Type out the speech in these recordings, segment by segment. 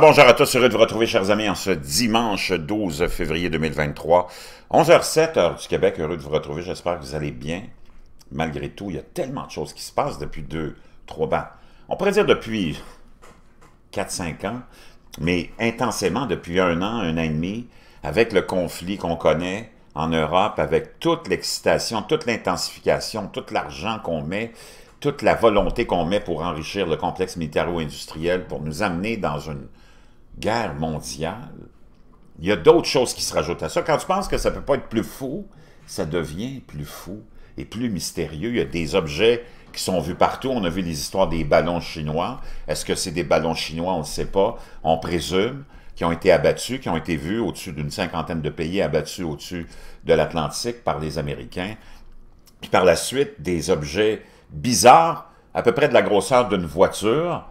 bonjour à tous, heureux de vous retrouver, chers amis, en ce dimanche 12 février 2023, 11h07, heure du Québec, heureux de vous retrouver, j'espère que vous allez bien. Malgré tout, il y a tellement de choses qui se passent depuis deux, trois ans. Ben, on pourrait dire depuis 4-5 ans, mais intensément depuis un an, un an et demi, avec le conflit qu'on connaît en Europe, avec toute l'excitation, toute l'intensification, tout l'argent qu'on met toute la volonté qu'on met pour enrichir le complexe militaro-industriel, pour nous amener dans une guerre mondiale, il y a d'autres choses qui se rajoutent à ça. Quand tu penses que ça ne peut pas être plus fou, ça devient plus fou et plus mystérieux. Il y a des objets qui sont vus partout. On a vu les histoires des ballons chinois. Est-ce que c'est des ballons chinois? On ne sait pas. On présume qui ont été abattus, qui ont été vus au-dessus d'une cinquantaine de pays abattus au-dessus de l'Atlantique par les Américains. Puis par la suite, des objets bizarres, à peu près de la grosseur d'une voiture,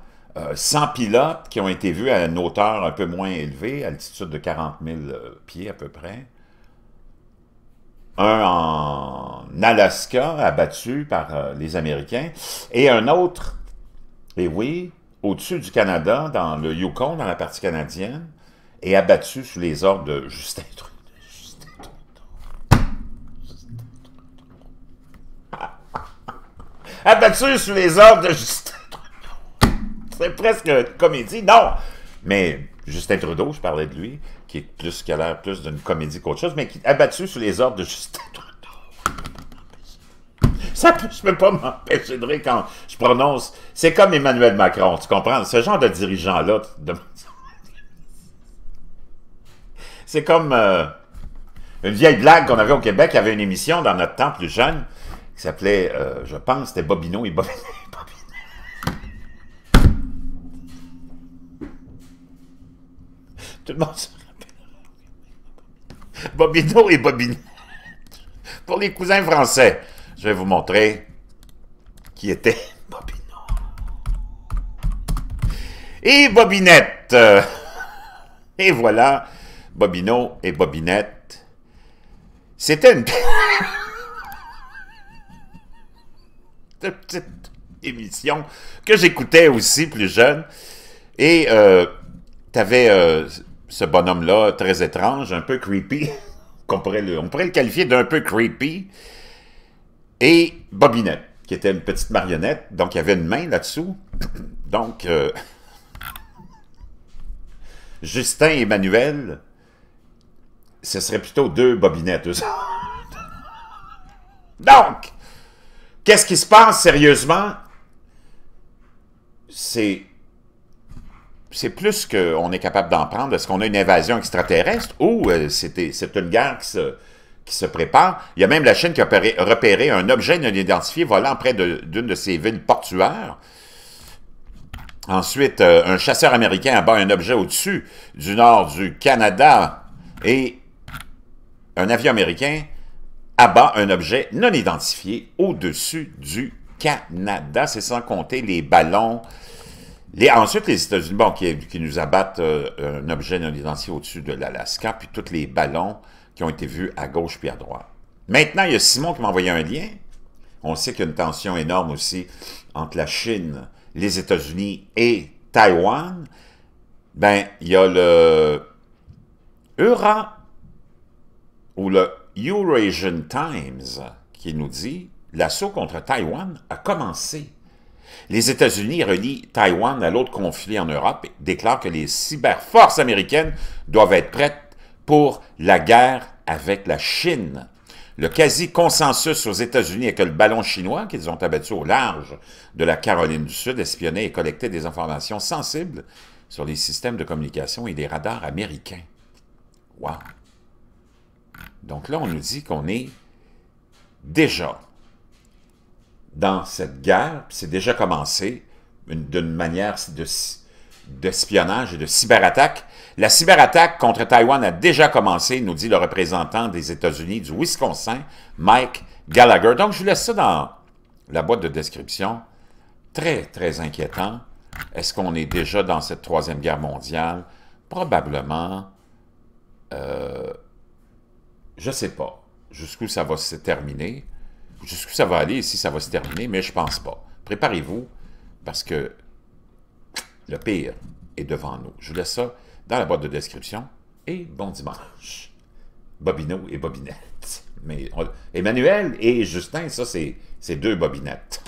100 euh, pilotes qui ont été vus à une hauteur un peu moins élevée, à de 40 000 euh, pieds à peu près. Un en Alaska, abattu par euh, les Américains, et un autre, et oui, au-dessus du Canada, dans le Yukon, dans la partie canadienne, et abattu sous les ordres de Justin Trudeau. abattu sous les ordres de Justin c'est presque une comédie. Non! Mais Justin Trudeau, je parlais de lui, qui est plus a l'air plus d'une comédie qu'autre chose, mais qui est abattu sous les ordres de Justin Trudeau. Ça, je peux pas m'empêcher de rire quand je prononce. C'est comme Emmanuel Macron, tu comprends? Ce genre de dirigeant-là, de... c'est comme euh, une vieille blague qu'on avait au Québec. Il y avait une émission dans notre temps plus jeune qui s'appelait, euh, je pense, c'était Bobino et Bobiné. Tout le monde se Bobino et Bobinette. Pour les cousins français, je vais vous montrer qui était Bobino. Et Bobinette. Et voilà, Bobino et Bobinette. C'était une... petite émission que j'écoutais aussi plus jeune. Et euh, avais euh, ce bonhomme-là très étrange, un peu creepy, qu'on pourrait le, on pourrait le qualifier d'un peu creepy, et Bobinette, qui était une petite marionnette, donc il y avait une main là-dessous. donc, euh, Justin et Emmanuel, ce serait plutôt deux bobinettes, Donc, qu'est-ce qui se passe sérieusement? C'est c'est plus qu'on est capable d'en prendre. Est-ce qu'on a une invasion extraterrestre ou euh, c'était c'est une guerre qui se, prépare? Il y a même la Chine qui a repéré, un objet non identifié volant près d'une de, ses villes portuaires. Ensuite, euh, un chasseur américain abat un objet au-dessus du nord du Canada et un avion américain abat un objet non identifié au-dessus du Canada. C'est sans compter les ballons ensuite, les États-Unis, bon, qui, nous abattent euh, un objet non identifié au-dessus de l'Alaska, puis tous les ballons qui ont été vus à gauche puis à droite. Maintenant, il y a Simon qui m'a envoyé un lien. On sait qu'il y a une tension énorme aussi entre la Chine, les États-Unis et Taïwan. Ben, il y a le ou le Eurasian Times qui nous dit l'assaut contre Taïwan a commencé. Les États-Unis relient Taïwan à l'autre conflit en Europe et déclarent que les cyberforces américaines doivent être prêtes pour la guerre avec la Chine. Le quasi-consensus aux États-Unis est que le ballon chinois qu'ils ont abattu au large de la Caroline du Sud espionnait et collectait des informations sensibles sur les systèmes de communication et des radars américains. Wow! Donc là, on nous dit qu'on est déjà dans cette guerre, c'est déjà commencé d'une manière d'espionnage de, et de cyberattaque. La cyberattaque contre Taïwan a déjà commencé, nous dit le représentant des États-Unis du Wisconsin, Mike Gallagher. Donc, je vous laisse ça dans la boîte de description. Très, très inquiétant. Est-ce qu'on est déjà dans cette Troisième Guerre mondiale? Probablement. Euh, je ne sais pas jusqu'où ça va se terminer jusqu'où ça va aller, si ça va se terminer, mais je pense pas. Préparez-vous, parce que le pire est devant nous. Je vous laisse ça dans la boîte de description, et bon dimanche. Bobino et Bobinette. Mais Emmanuel et Justin, ça, c'est deux Bobinettes.